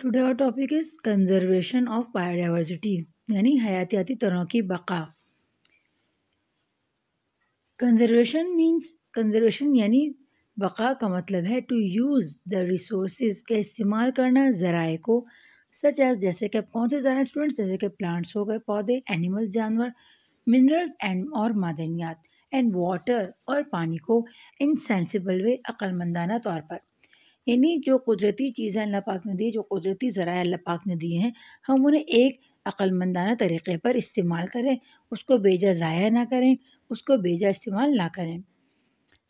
today our topic is conservation of biodiversity यानी हयातियाती तरह की बका कंजर्वेशन मींस कंजर्वेशन यानी बका का मतलब है टू यूज़ द रिसोर्स का इस्तेमाल करना ज़राए को सच एज जैसे कि कौन से ज़रा स्टूडेंट्स जैसे कि प्लांट्स हो गए पौधे एनिमल जानवर मिनरल्स एंड और मादनियात एंड वाटर और पानी को इनसेंसिबल वे अक्लमंदाना तौर पर यानी जो कुदरती चीज़ें अल्लाह पाक ने दी जो कुदरती ज़रा अल्लाह पाक ने दिए हैं हम उन्हें एक अक्लमंदाना तरीक़े पर इस्तेमाल करें उसको बेजा ज़ाया ना करें उसको बेजा इस्तेमाल ना करें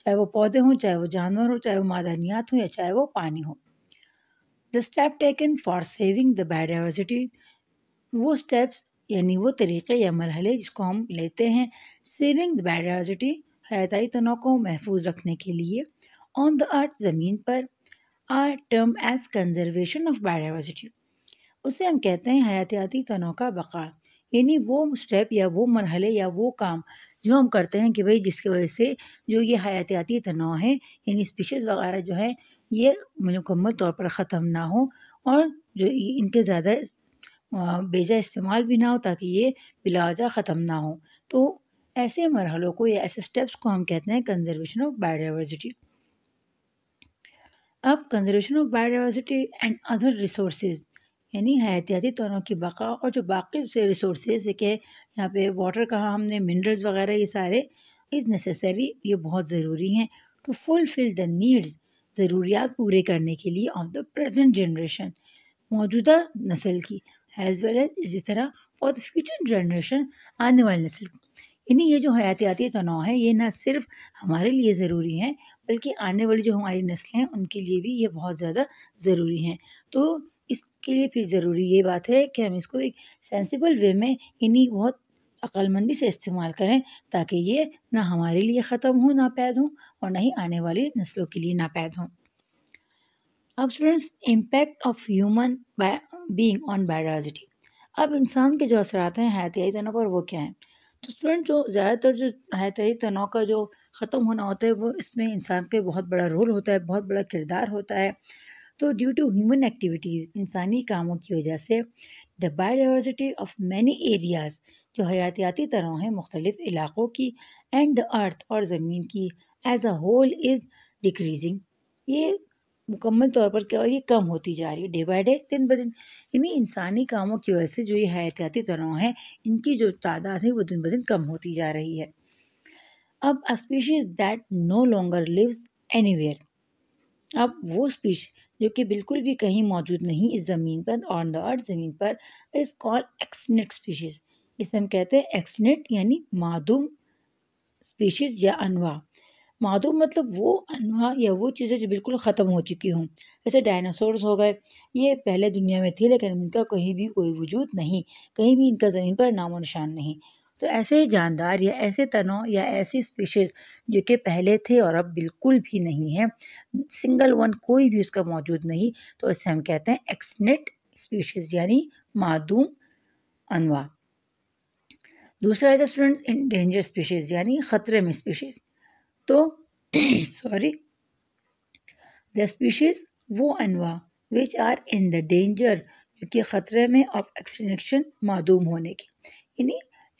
चाहे वो पौधे हों चाहे वो जानवर हों चाहे वो मादनियात हों या चाहे वो पानी हो the step taken for saving the biodiversity वो स्टेप्स यानी वो तरीक़े या मरहले जिसको हम लेते हैं सेविंग द बायोडाइवर्सिटी हयाती तनों को महफूज रखने के लिए ऑन द अर्थ ज़मीन पर are term as conservation of biodiversity उसे हम कहते हैं हयातियाती तनों का बका यानी वो स्टेप या वो मरहले या वो काम जो हम करते हैं कि भाई जिसकी वजह से जो ये हयातियाती तनाव हैं यानी स्पीशीज़ वगैरह जो हैं ये मुकम्मल तौर पर ख़त्म ना हो और जो इनके ज़्यादा बेजा इस्तेमाल भी ना हो ताकि ये बिलाजा ख़त्म ना हो तो ऐसे मरहलों को या ऐसे स्टेप्स को हम कहते हैं कंजर्वेशन ऑफ बायोडाइवर्सिटी अब conservation of biodiversity and other resources यानी हयातियाती तौरों की बका और जो बाकी से रिसोर्सेज कि यहाँ पे वाटर कहा हमने मिनरल्स वगैरह ये सारे इज़ नेसेसरी ये बहुत ज़रूरी हैं टू फुलफ़िल द नीड्स ज़रूरियात पूरे करने के लिए ऑफ द प्रेजेंट जनरेशन मौजूदा नस्ल की एज़ वेल एज इसी तरह फॉर द फ्यूचर जनरेशन आने वाली नस्ल की यानी ये जो हयातियाती तनाव है ये ना सिर्फ हमारे लिए ज़रूरी हैं बल्कि आने वाली जो हमारी नस्लें हैं उनके लिए भी ये बहुत ज़्यादा ज़रूरी हैं तो इसके लिए फिर ज़रूरी ये बात है कि हम इसको एक सेंसिबल वे में यानी बहुत अक्लमंदी से इस्तेमाल करें ताकि ये ना हमारे लिए ख़त्म हो नापैद हों और ना ही आने वाली नस्लों के लिए नापैद हों अब students impact of human being on biodiversity अब इंसान के जो असरात हैं हयातियाई तनाव पर वो क्या हैं तो स्टूडेंट जो ज़्यादातर जो हयाती तनाव का जो ख़त्म होना होता है वो इसमें इंसान का बहुत बड़ा रोल होता है बहुत बड़ा किरदार होता है तो ड्यू टू ह्यूमन एक्टिविटीज़ इंसानी कामों की वजह से the biodiversity of many areas जो हयातियाती तरह हैं मुख्तलिफ़ इलाक़ों की एंड द अर्थ और ज़मीन की as a whole is decreasing ये मुकम्मल तौर पर क्या ये कम होती जा रही है डे बाई डे दिन ब दिन इन्हीं इंसानी कामों की वजह से जो ये हयातियाती तनाव है इनकी जो तादाद है वो दिन ब दिन कम होती जा रही है अब a species that no longer lives any अब वो स्पीश जो कि बिल्कुल भी कहीं मौजूद नहीं इस ज़मीन पर ऑन द अर्थ ज़मीन पर इस कॉल एक्सनेट स्पीशीज़ इसे हम कहते हैं एक्सनेट यानी मादुम स्पीशीज़ या अनवा मादूम मतलब वो अनवा या वो चीज़ें जो बिल्कुल ख़त्म हो चुकी हों जैसे डायनासोर्स हो गए ये पहले दुनिया में थे लेकिन इनका कहीं भी कोई वजूद नहीं कहीं भी इनका ज़मीन पर नामो निशान नहीं तो ऐसे जानदार या ऐसे तनों या ऐसी स्पीशीज़ जो कि पहले थे और अब बिल्कुल भी नहीं है सिंगल वन कोई भी उसका मौजूद नहीं तो इसे हम कहते हैं एक्सनेट स्पीशीज़ यानी मादूम अनवा दूसरा है स्टूडेंट डेंजर स्पीशीज़ यानी ख़तरे में स्पीशीज़ तो सॉरी द स्पीशीज वो अनवा which are in the danger जो कि ख़तरे में ऑफ एक्सटिनेक्शन मदूम होने की यानी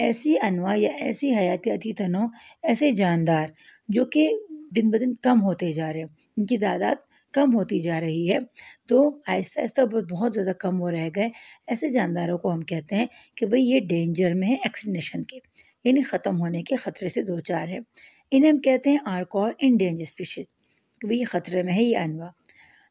ऐसी अनवा या ऐसी हयातियाती तनों ऐसे जानदार जो कि दिन ब दिन कम होते जा रहे हैं इनकी तादाद कम होती जा रही है तो आहिस्ता आहिस्ता बहुत ज़्यादा कम हो रह गए ऐसे जानदारों को हम कहते हैं कि भाई ये डेंजर में है एक्सटिनेशन के यानी ख़त्म होने के ख़तरे से दो चार है इन्हें हम कहते हैं आर कॉल इंडेंजर स्पीशीज क्योंकि ये ख़तरे में है ये अनवा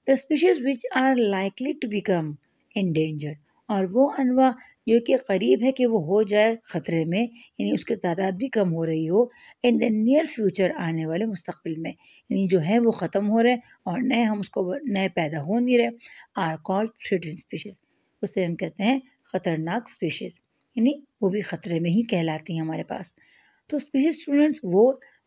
the species which are likely to become danger और वो अनवा जो कि करीब है कि वो हो जाए ख़तरे में यानी उसकी तादाद भी कम हो रही हो इन द नियर फ्यूचर आने वाले मुस्तबिल में यानी जो है वो ख़त्म हो रहे हैं और नए हम उसको नए पैदा हो नहीं रहे आर कॉल्ड थ्रेटन स्पीशीज़ उसे हम कहते हैं ख़तरनाक स्पीशीज़ यानी वो भी ख़तरे में ही कहलाती हैं हमारे पास तो स्पेशल स्टूडेंट्स वो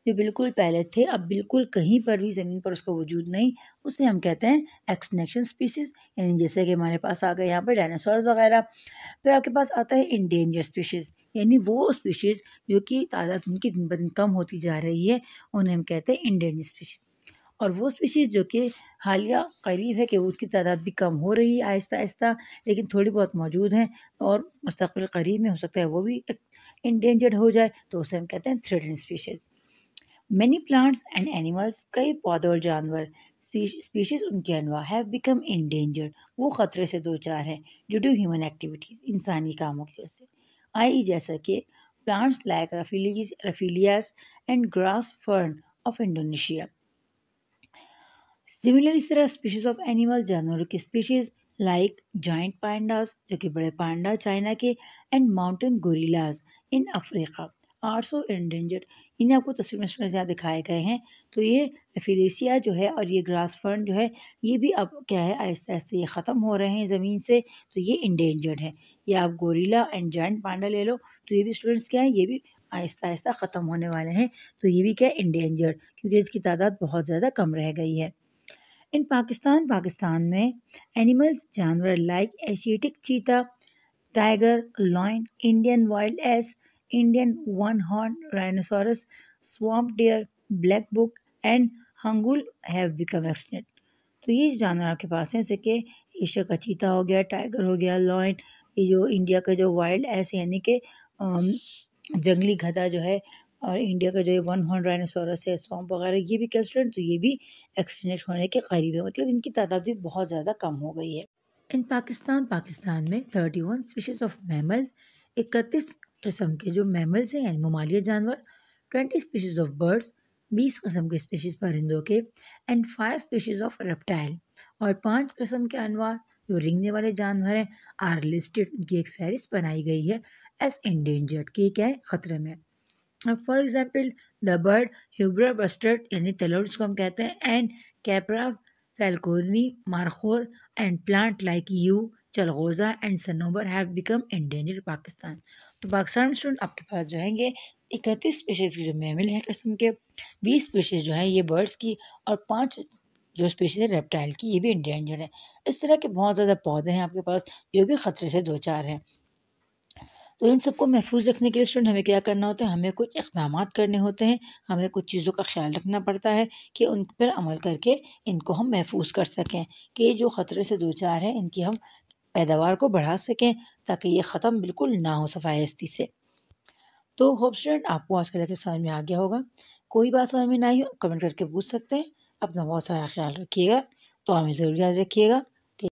जो बिल्कुल पहले थे अब बिल्कुल कहीं पर भी ज़मीन पर उसका वजूद नहीं उसे हम कहते हैं एक्सटेंशन स्पीसीज यानी जैसे कि हमारे पास आ गए यहाँ पर डायनासोर वगैरह फिर आपके पास आता है इंडेंजर स्पीशीज़ यानी वो स्पीशीज़ जो कि तादाद उनकी दिन ब दिन कम होती जा रही है उन्हें हम कहते हैं इंडेंजर स्पीशीज़ और वो स्पीशीज़ जो कि हालिया करीब है कि उसकी तादाद भी कम हो रही है आहिस्ता आहिस्ता लेकिन थोड़ी बहुत मौजूद हैं और मुस्तबिल करीब में हो सकता है वो भी इंडेंजर्ड हो जाए तो उसे हम कहते हैं threaten species many plants and animals कई पौधे और जानवर स्पीशीज़ उनके अनवा हैव बिकम इंडेंजर्ड वो ख़तरे से दो चार हैं ड्यू टू ह्यूमन एक्टिविटीज़ इंसानी कामों की वजह से आई जैसा कि like rafflesia rafflesias and grass fern of Indonesia similar इस तरह स्पीशीज़ ऑफ एनिमल जानवरों की स्पीशीज़ लाइक जॉइंट पांडास जो कि बड़े पांडा चाइना के and mountain gorillas in Africa so endangered इन्हें आपको तस्वीर में ज्यादा दिखाए गए हैं तो ये एफिलेसिया जो है और ये ग्रास फर्न जो है ये भी अब क्या है आहिस्ते आहिस्ते ये ख़त्म हो रहे हैं ज़मीन से तो ये इंडेंजर्ड है या आप गोरीला एंड जॉइंट पांडा ले लो तो ये भी स्टूडेंट्स क्या है ये भी आहिस्ता आहिस्ता ख़त्म होने वाले हैं तो ये भी क्या है इंडेंजर्ड क्योंकि इसकी तादाद बहुत ज़्यादा कम रह गई है इन पाकिस्तान पाकिस्तान में एनिमल्स जानवर like Asiatic cheetah tiger lion Indian wild ass Indian one horn rhinoceros swamp deer black buck and hangul have become extinct तो ये जानवर आपके पास हैं जैसे कि एशिया का चीता हो गया टाइगर हो गया लॉइन ये जो इंडिया का जो वाइल्ड एस यानी कि जंगली गधा जो है और इंडिया का जो ये वन हॉन डायनासोरस है स्वाम्प वगैरह ये भी क्या तो ये भी एक्सटिनेट होने के करीब है मतलब इनकी तादाद भी बहुत ज़्यादा कम हो गई है इन पाकिस्तान पाकिस्तान में thirty one species of mammals इकतीस किस्म के जो मैमल्स हैं यानी ममालिया जानवर ट्वेंटी स्पीशीज़ ऑफ बर्ड्स बीस कस्म के स्पीशीज़ परिंदों के and five species of reptile और पाँच कस्म के अनवा जो रिंगने वाले जानवर हैं आर लिस्टेड उनकी एक फहरिस्त बनाई गई है एस इंडेंजर्ड की क्या है ख़तरे में for example the bird houbara bustard यानी तेलोर जिसको हम कहते हैं and Capra falconeri markhor and plant like you chilgoza and sanobar have become endangered Pakistan तो पाकिस्तान स्टूडेंट आपके पास जो हैंगे इकतीस स्पेशीज़ की जो मेमिल हैं किस्म के बीस स्पेशीज़ जो हैं ये बर्ड्स की और पाँच जो स्पेशीज़ है रेप्टाइल की ये भी इंडेंजर्ड है इस तरह के बहुत ज़्यादा पौधे हैं आपके पास जो भी ख़तरे से दो चार हैं तो इन सबको महफूज रखने के लिए स्टूडेंट हमें क्या करना होता है हमें कुछ इकदाम करने होते हैं हमें कुछ चीज़ों का ख्याल रखना पड़ता है कि उन पर अमल करके इनको हम महफूज कर सकें कि जो ख़तरे से दो चार हैं इनकी हम पैदावार को बढ़ा सकें ताकि ये ख़त्म बिल्कुल ना हो सफायस्ती से तो होप स्टूडेंट आपको आज कल समझ में आ गया होगा कोई बात समझ में ना आई हो कमेंट करके पूछ सकते हैं अपना बहुत सारा ख्याल रखिएगा तो हमें ज़रूर याद रखिएगा